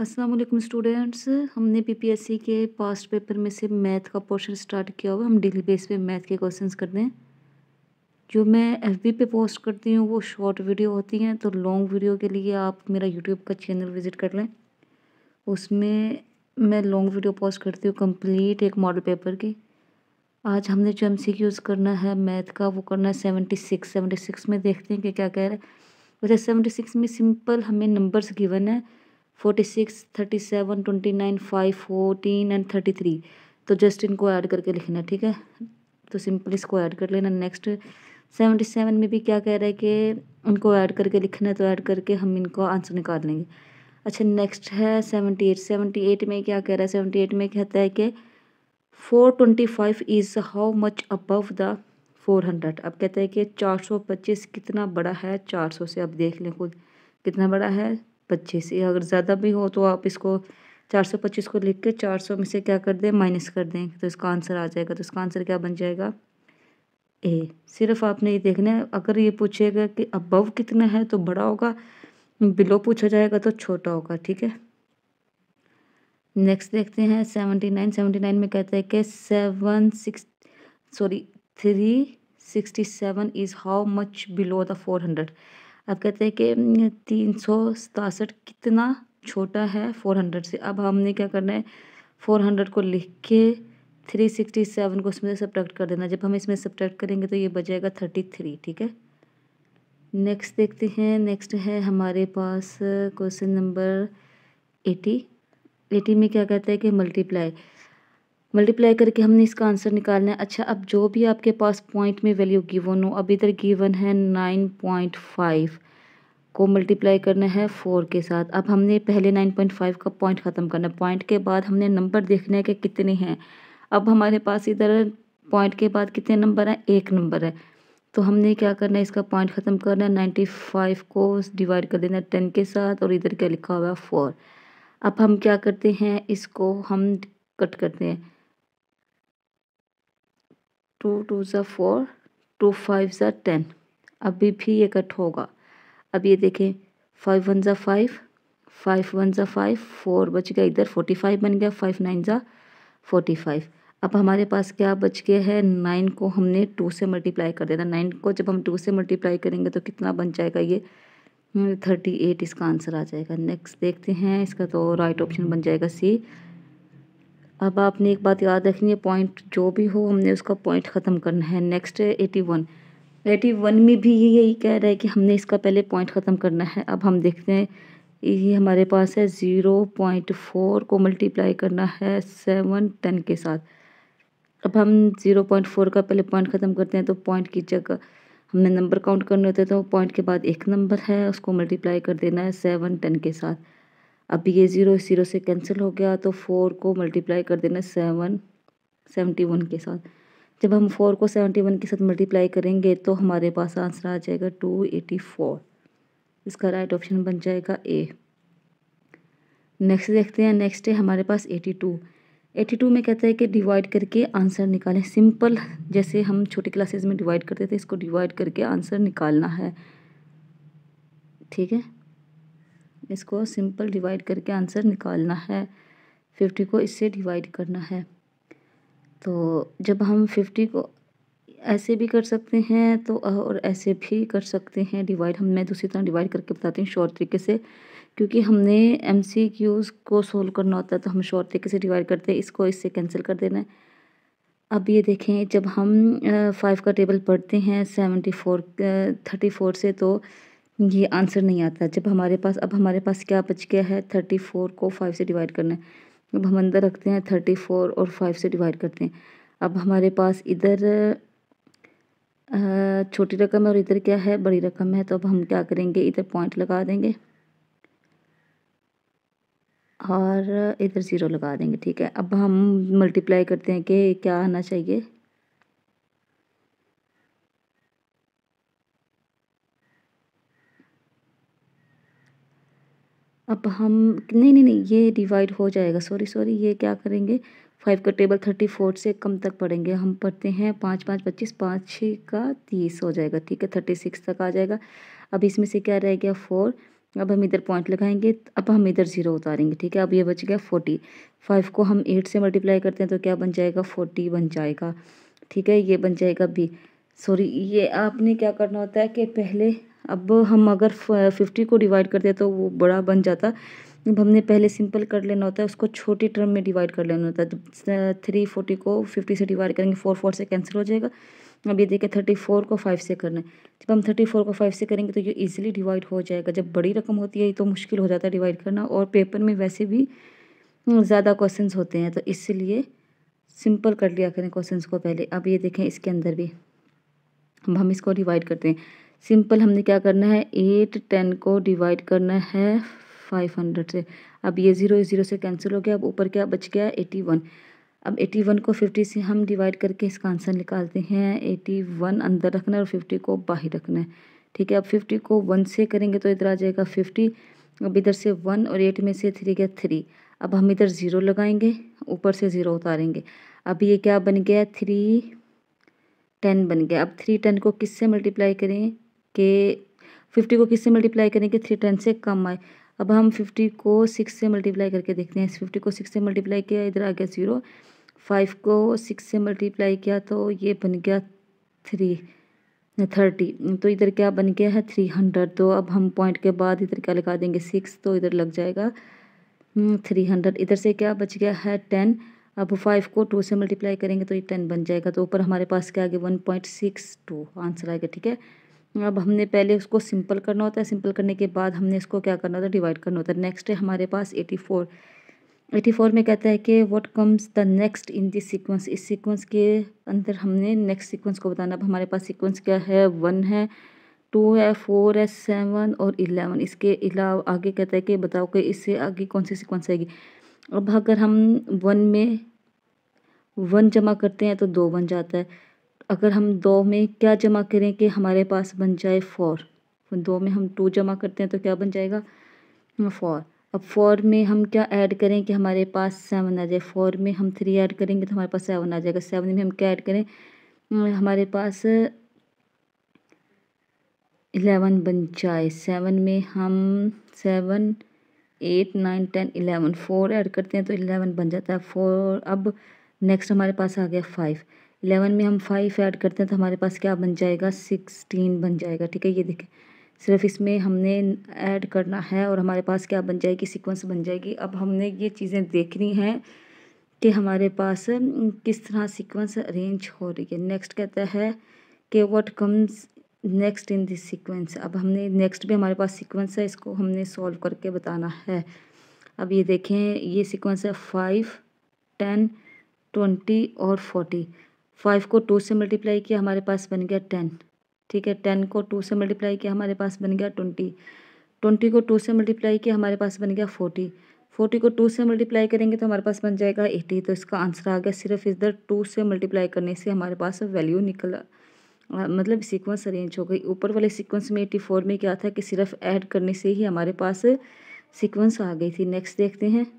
अस्सलाम वालेकुम स्टूडेंट्स हमने पीपीएससी के पास्ट पेपर में से मैथ का पोर्शन स्टार्ट किया हुआ हम डेली बेस पे मैथ के क्वेश्चंस करते हैं जो मैं एफबी पे पोस्ट करती हूँ वो शॉर्ट वीडियो होती हैं तो लॉन्ग वीडियो के लिए आप मेरा यूट्यूब का चैनल विज़िट कर लें उसमें मैं लॉन्ग वीडियो पोस्ट करती हूँ कम्प्लीट एक मॉडल पेपर की आज हमने जो एम करना है मैथ का वो करना है सेवेंटी सिक्स सेवेंटी सिक्स में देखते हैं कि क्या कह रहा है वैसे सेवेंटी सिक्स में सिंपल हमें नंबर्स गिवन है forty six thirty seven twenty nine five fourteen and thirty three तो जस्ट इनको ऐड करके लिखना ठीक है तो सिंपल इसको ऐड कर लेना नेक्स्ट सेवेंटी सेवन में भी क्या कह रहा है कि उनको ऐड करके लिखना है तो ऐड करके हम इनको आंसर निकाल लेंगे अच्छा नेक्स्ट है सेवेंटी एट सेवेंटी एट में क्या कह रहा है सेवेंटी एट में कहता है कि four twenty five is how much above the four hundred अब कहता है कि चार सौ पच्चीस कितना बड़ा है चार सौ से अब देख लें खुद कितना बड़ा है पच्चीस ये अगर ज़्यादा भी हो तो आप इसको चार सौ पच्चीस को लिख के चार सौ में से क्या कर दें माइनस कर दें तो इसका आंसर आ जाएगा तो इसका आंसर क्या बन जाएगा ए सिर्फ आपने ये देखना है अगर ये पूछेगा कि अबव कितना है तो बड़ा होगा बिलो पूछा जाएगा तो छोटा होगा ठीक है नेक्स्ट देखते हैं सेवनटी नाइन सेवनटी नाइन में कहते हैं कि seven six sorry three sixty seven is how much below the four hundred अब कहते हैं कि तीन सौ सतासठ कितना छोटा है फोर हंड्रेड से अब हमने क्या करना है फोर हंड्रेड को लिख के थ्री सिक्सटी सेवन को इसमें सब्ट्रैक्ट कर देना जब हम इसमें सब्ट्रैक्ट करेंगे तो ये बचेगा थर्टी थ्री ठीक है नेक्स्ट देखते हैं नेक्स्ट है हमारे पास क्वेश्चन नंबर एटी एटी में क्या कहता है कि मल्टीप्लाई मल्टीप्लाई करके हमने इसका आंसर निकालना है अच्छा अब जो भी आपके पास पॉइंट में वैल्यू गिवन हो अब इधर गिवन है नाइन पॉइंट फाइव को मल्टीप्लाई करना है फोर के साथ अब हमने पहले नाइन पॉइंट फाइव का पॉइंट ख़त्म करना है पॉइंट के बाद हमने नंबर देखना है कि कितने हैं अब हमारे पास इधर पॉइंट के बाद कितने नंबर हैं एक नंबर है तो हमने क्या करना है इसका पॉइंट ख़त्म करना है नाइन्टी फाइव को डिवाइड कर देना है टेन के साथ और इधर क्या लिखा हुआ है फोर अब हम क्या करते हैं इसको हम कट करते हैं टू टू ज़ा फोर टू फाइव ज़ा टेन अभी भी ये कट होगा अब ये देखें फाइव वन ज़ा फाइव फाइव वन ज़ा फाइव फोर बच गया इधर फोर्टी फाइव बन गया फाइव नाइन ज़ा फोर्टी फाइव अब हमारे पास क्या बच गया है नाइन को हमने टू से मल्टीप्लाई कर देना नाइन को जब हम टू से मल्टीप्लाई करेंगे तो कितना बन जाएगा ये हम्म, थर्टी एट इसका आंसर आ जाएगा नेक्स्ट देखते हैं इसका तो राइट ऑप्शन बन जाएगा सी अब आपने एक बात याद रखनी है पॉइंट जो भी हो हमने उसका पॉइंट ख़त्म करना है नेक्स्ट है एटी वन एटी वन में भी ये यही कह रहा है कि हमने इसका पहले पॉइंट ख़त्म करना है अब हम देखते हैं ये हमारे पास है ज़ीरो पॉइंट फोर को मल्टीप्लाई करना है सेवन टेन के साथ अब हम ज़ीरो पॉइंट फोर का पहले पॉइंट ख़त्म करते हैं तो पॉइंट की जगह हमने नंबर काउंट करने होते हैं तो पॉइंट के बाद एक नंबर है उसको मल्टीप्लाई कर देना है सेवन टेन के साथ अब ये ज़ीरो ज़ीरो से कैंसिल हो गया तो फ़ोर को मल्टीप्लाई कर देना सेवन सेवेंटी वन के साथ जब हम फोर को सेवेंटी वन के साथ मल्टीप्लाई करेंगे तो हमारे पास आंसर आ जाएगा टू एटी फोर इसका राइट ऑप्शन बन जाएगा ए नेक्स्ट देखते हैं नेक्स्ट है हमारे पास एटी टू एटी टू में कहता है कि डिवाइड करके आंसर निकालें सिंपल जैसे हम छोटी क्लासेज में डिवाइड करते थे इसको डिवाइड करके आंसर निकालना है ठीक है इसको सिंपल डिवाइड करके आंसर निकालना है फिफ्टी को इससे डिवाइड करना है तो जब हम फिफ्टी को ऐसे भी कर सकते हैं तो और ऐसे भी कर सकते हैं डिवाइड हम मैं दूसरी तरह डिवाइड करके बताती हूँ शॉर्ट तरीके से क्योंकि हमने एम सी क्यूज़ को सोल्व करना होता है तो हम शॉर्ट तरीके से डिवाइड करते हैं इसको इससे कैंसिल कर देना है अब ये देखें जब हम फाइव का टेबल पढ़ते हैं सेवेंटी फोर थर्टी फोर से तो ये आंसर नहीं आता जब हमारे पास अब हमारे पास क्या बच गया है थर्टी फोर को फाइव से डिवाइड करना है अब हम अंदर रखते हैं थर्टी फोर और फाइव से डिवाइड करते हैं अब हमारे पास इधर छोटी रकम है और इधर क्या है बड़ी रकम है तो अब हम क्या करेंगे इधर पॉइंट लगा देंगे और इधर ज़ीरो लगा देंगे ठीक है अब हम मल्टीप्लाई करते हैं कि क्या आना चाहिए अब हम नहीं नहीं नहीं ये डिवाइड हो जाएगा सॉरी सॉरी ये क्या करेंगे फाइव का टेबल थर्टी फोर से कम तक पढ़ेंगे हम पढ़ते हैं पाँच पाँच पच्चीस पाँच छः का तीस हो जाएगा ठीक है थर्टी सिक्स तक आ जाएगा अब इसमें से क्या रह गया फोर अब हम इधर पॉइंट लगाएंगे अब हम इधर ज़ीरो उतारेंगे ठीक है अब ये बच गया फोर्टी फाइव को हम एट से मल्टीप्लाई करते हैं तो क्या बन जाएगा फोर्टी बन जाएगा ठीक है ये बन जाएगा बी सॉरी ये आपने क्या करना होता है कि पहले अब हम अगर फिफ्टी को डिवाइड करते तो वो बड़ा बन जाता अब हमने पहले सिंपल कर लेना होता है उसको छोटी टर्म में डिवाइड कर लेना होता है जब थ्री फोर्टी को फिफ्टी से डिवाइड करेंगे फोर फोर से कैंसिल हो जाएगा अब ये देखें थर्टी फोर को फाइव से करना है जब हम थर्टी फोर को फाइव से करेंगे तो ये इजीली डिवाइड हो जाएगा जब बड़ी रकम होती है तो मुश्किल हो जाता है डिवाइड करना और पेपर में वैसे भी ज़्यादा क्वेश्चन होते हैं तो इसलिए सिंपल कर लिया करें क्वेश्चन को पहले अब ये देखें इसके अंदर भी अब हम इसको डिवाइड करते हैं सिंपल हमने क्या करना है एट टेन को डिवाइड करना है फाइव हंड्रेड से अब ये ज़ीरो ज़ीरो से कैंसिल हो गया अब ऊपर क्या बच गया एटी वन अब एटी वन को फिफ्टी से हम डिवाइड करके इसका आंसर निकालते हैं एटी वन अंदर रखना है और फिफ्टी को बाहर रखना है ठीक है अब फिफ्टी को वन से करेंगे तो इधर आ जाएगा फिफ्टी अब इधर से वन और एट में से थ्री गया थ्री अब हम इधर ज़ीरो लगाएंगे ऊपर से ज़ीरो उतारेंगे अब ये क्या बन गया थ्री टेन बन गया अब थ्री टेन को किससे मल्टीप्लाई करें के फिफ्टी को किससे मल्टीप्लाई करें कि थ्री टेन से कम आए अब हम फिफ्टी को सिक्स से मल्टीप्लाई करके देखते हैं फिफ्टी को सिक्स से मल्टीप्लाई किया इधर आ गया ज़ीरो फाइव को सिक्स से मल्टीप्लाई किया तो ये बन गया थ्री थर्टी तो इधर क्या बन गया है थ्री हंड्रेड तो अब हम पॉइंट के बाद इधर क्या लगा देंगे सिक्स तो इधर लग जाएगा थ्री हम्म, हंड्रेड इधर से क्या बच गया है टेन अब फाइव को टू से मल्टीप्लाई करेंगे तो ये टेन बन जाएगा तो ऊपर हमारे पास क्या आ गया one point six two answer आएगा ठीक है अब हमने पहले उसको सिंपल करना होता है सिंपल करने के बाद हमने इसको क्या करना होता है डिवाइड करना होता है नेक्स्ट है हमारे पास एटी फोर एटी फोर में कहता है कि what comes the next in this sequence इस सीक्वेंस के अंदर हमने नेक्स्ट सीक्वेंस को बताना अब हमारे पास सीक्वेंस क्या है वन है टू है फोर है सेवन और इलेवन इसके अलावा आगे कहता है कि बताओ कि इससे आगे कौन सी सीक्वेंस आएगी अब अगर हम वन में वन जमा करते हैं तो दो बन जाता है अगर हम दो में क्या जमा करें कि हमारे पास बन जाए फ़ोर दो में हम टू जमा करते हैं तो क्या बन जाएगा फ़ोर अब फोर में हम क्या ऐड करें कि हमारे पास सेवन आ जाए फोर में हम थ्री ऐड करेंगे तो हमारे पास सेवन आ जाएगा सेवन में हम क्या ऐड करें हमारे पास इलेवन बन जाए सेवन में हम seven eight nine ten eleven four add करते हैं तो इलेवन बन जाता है फोर अब नेक्स्ट हमारे पास आ गया फाइव इलेवन में हम फाइव ऐड करते हैं तो हमारे पास क्या बन जाएगा सिक्सटीन बन जाएगा ठीक है ये देखें सिर्फ इसमें हमने ऐड करना है और हमारे पास क्या बन जाएगी सीक्वेंस बन जाएगी अब हमने ये चीज़ें देखनी हैं कि हमारे पास किस तरह सीक्वेंस अरेंज हो रही है नेक्स्ट कहता है कि what comes next in this sequence अब हमने नेक्स्ट भी हमारे पास सीक्वेंस है इसको हमने सॉल्व करके बताना है अब ये देखें ये सीक्वेंस है फाइव टेन ट्वेंटी और फोर्टी फाइव को टू से मल्टीप्लाई किया हमारे पास बन गया टेन ठीक है टेन को टू से मल्टीप्लाई किया हमारे पास बन गया ट्वेंटी ट्वेंटी को टू से मल्टीप्लाई किया हमारे पास बन गया फोर्टी फोर्टी को टू से मल्टीप्लाई करेंगे तो हमारे पास बन जाएगा एटी तो इसका आंसर आ गया सिर्फ इधर टू से मल्टीप्लाई करने से हमारे पास वैल्यू निकला मतलब सीक्वेंस अरेंज हो गई ऊपर वाले सीक्वेंस में एटी फोर में क्या था कि सिर्फ ऐड करने से ही हमारे पास सीक्वेंस आ गई थी नेक्स्ट देखते हैं